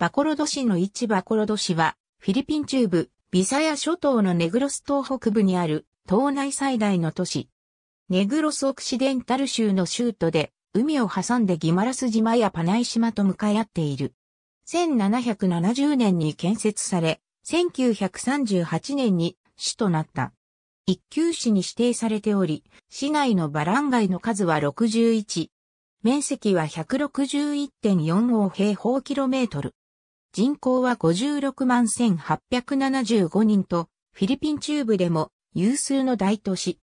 バコロド市の市バコロド市は、フィリピン中部、ビサヤ諸島のネグロス島北部にある、島内最大の都市。ネグロスオクシデンタル州の州都で、海を挟んでギマラス島やパナイ島と向かい合っている。1770年に建設され、1938年に市となった。一級市に指定されており、市内のバラン街の数は61。面積は161.45平方キロメートル。人口は56万1875人と、フィリピン中部でも有数の大都市。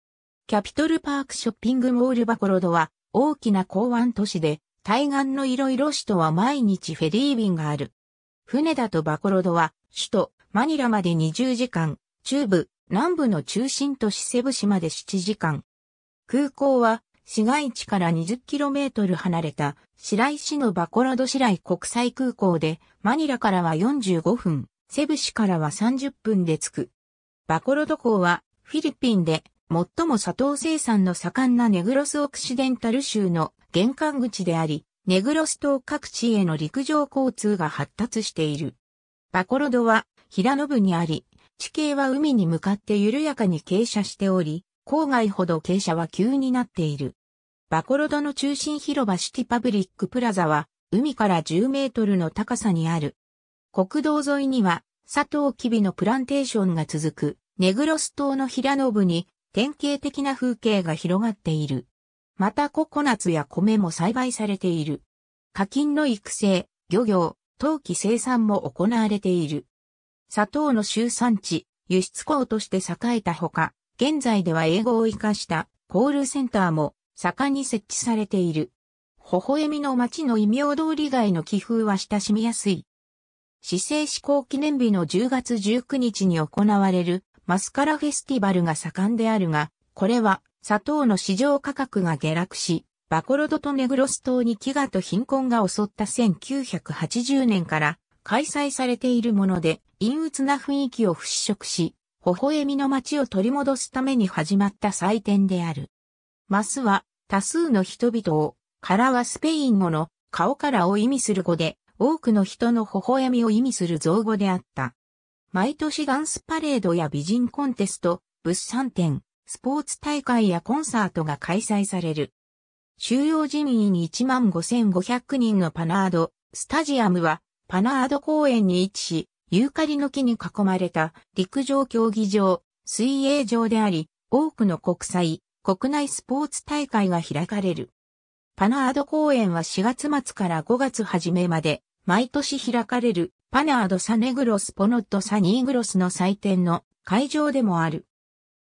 キャピトルパークショッピングモールバコロドは大きな港湾都市で、対岸のいろいろ市とは毎日フェリー便がある。船だとバコロドは首都マニラまで20時間、中部、南部の中心都市セブ市まで7時間。空港は市街地から 20km 離れた白井市のバコラド白井国際空港で、マニラからは45分、セブ市からは30分で着く。バコロド港はフィリピンで最も砂糖生産の盛んなネグロスオクシデンタル州の玄関口であり、ネグロス島各地への陸上交通が発達している。バコロドは平野部にあり、地形は海に向かって緩やかに傾斜しており、郊外ほど傾斜は急になっている。バコロドの中心広場シティパブリックプラザは、海から10メートルの高さにある。国道沿いには、佐藤キビのプランテーションが続く、ネグロス島の平野部に、典型的な風景が広がっている。またココナツや米も栽培されている。課金の育成、漁業、陶器生産も行われている。砂糖の集産地、輸出港として栄えたほか、現在では英語を活かしたコールセンターも盛んに設置されている。微笑みの街の異名通り街の気風は親しみやすい。市政施行記念日の10月19日に行われるマスカラフェスティバルが盛んであるが、これは砂糖の市場価格が下落し、バコロドとネグロス島に飢餓と貧困が襲った1980年から開催されているもので、陰鬱な雰囲気を払拭し、微笑みの街を取り戻すために始まった祭典である。マスは多数の人々を、カラはスペイン語の顔からを意味する語で、多くの人の微笑みを意味する造語であった。毎年ダンスパレードや美人コンテスト、物産展、スポーツ大会やコンサートが開催される。収容人員1万5500人のパナード、スタジアムはパナード公園に位置し、ユーカリの木に囲まれた陸上競技場、水泳場であり、多くの国際、国内スポーツ大会が開かれる。パナード公園は4月末から5月初めまで、毎年開かれるパナードサネグロスポノットサニーグロスの祭典の会場でもある。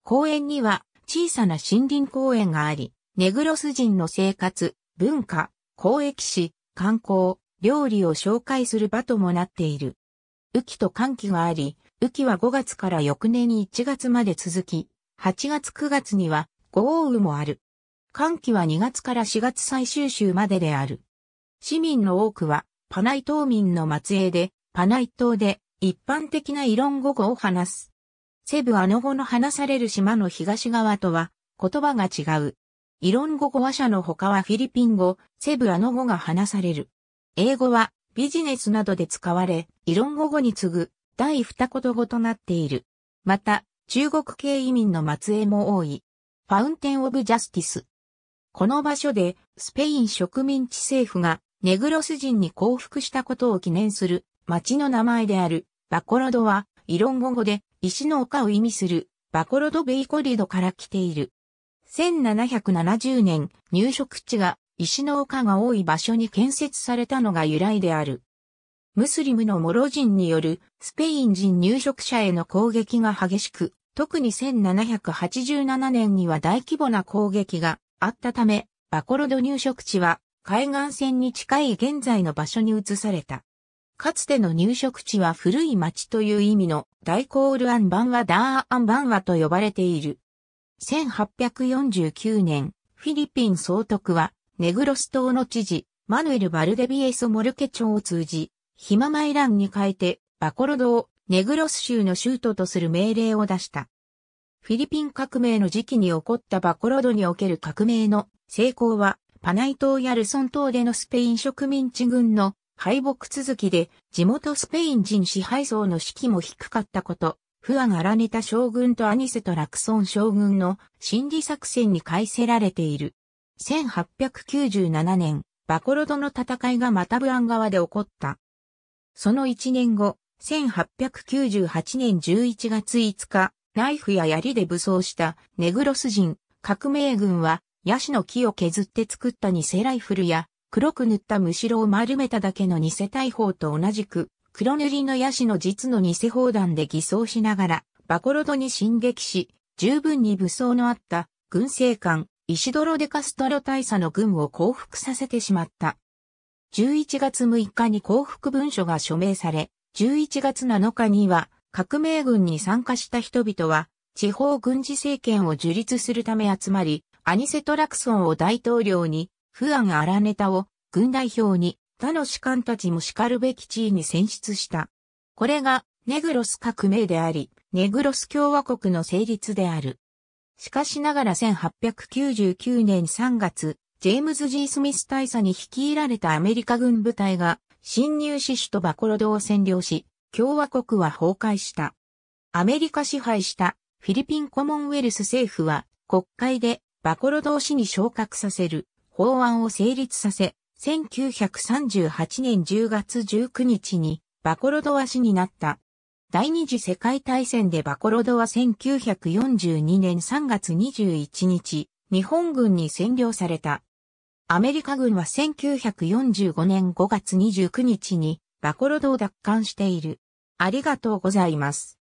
公園には小さな森林公園があり、ネグロス人の生活、文化、公益史、観光、料理を紹介する場ともなっている。雨季と寒季があり、雨季は5月から翌年に1月まで続き、8月9月には豪雨もある。寒季は2月から4月最終週までである。市民の多くは、パナイ島民の末裔で、パナイ島で一般的なイロン語語を話す。セブアノ語の話される島の東側とは言葉が違う。イロン語語話者の他はフィリピン語、セブアノ語が話される。英語はビジネスなどで使われ、異論語語に次ぐ第二言語となっている。また、中国系移民の末裔も多い。ファウンテン・オブ・ジャスティス。この場所で、スペイン植民地政府が、ネグロス人に降伏したことを記念する、町の名前である、バコロドは、異論語語で、石の丘を意味する、バコロド・ベイコリドから来ている。1770年、入植地が石の丘が多い場所に建設されたのが由来である。ムスリムのモロ人によるスペイン人入植者への攻撃が激しく、特に1787年には大規模な攻撃があったため、バコロド入植地は海岸線に近い現在の場所に移された。かつての入植地は古い町という意味の大コールアンバンワダーアンバンワと呼ばれている。1849年、フィリピン総督はネグロス島の知事、マヌエル・バルデビエソ・モルケ町を通じ、ヒママイランに変えて、バコロドをネグロス州の州都とする命令を出した。フィリピン革命の時期に起こったバコロドにおける革命の成功は、パナイ島やルソン島でのスペイン植民地軍の敗北続きで、地元スペイン人支配層の士気も低かったこと、不安がラネた将軍とアニセとラクソン将軍の心理作戦に返せられている。1897年、バコロドの戦いがマタブアン川で起こった。その1年後、1898年11月5日、ナイフや槍で武装したネグロス人、革命軍は、ヤシの木を削って作った偽ライフルや、黒く塗ったむしろを丸めただけの偽大砲と同じく、黒塗りのヤシの実の偽砲弾で偽装しながら、バコロドに進撃し、十分に武装のあった軍政官、イシドロ・デ・カストロ大佐の軍を降伏させてしまった。11月6日に降伏文書が署名され、11月7日には革命軍に参加した人々は地方軍事政権を樹立するため集まり、アニセトラクソンを大統領に、フアン・アラネタを軍代表に、他の士官たちも叱るべき地位に選出した。これがネグロス革命であり、ネグロス共和国の成立である。しかしながら1899年3月、ジェームズ・ G・ スミス大佐に率いられたアメリカ軍部隊が、侵入し首都バコロドを占領し、共和国は崩壊した。アメリカ支配したフィリピンコモンウェルス政府は国会でバコロド氏に昇格させる法案を成立させ、1938年10月19日にバコロドは死になった。第二次世界大戦でバコロドは1942年3月21日、日本軍に占領された。アメリカ軍は1945年5月29日にバコロドを奪還している。ありがとうございます。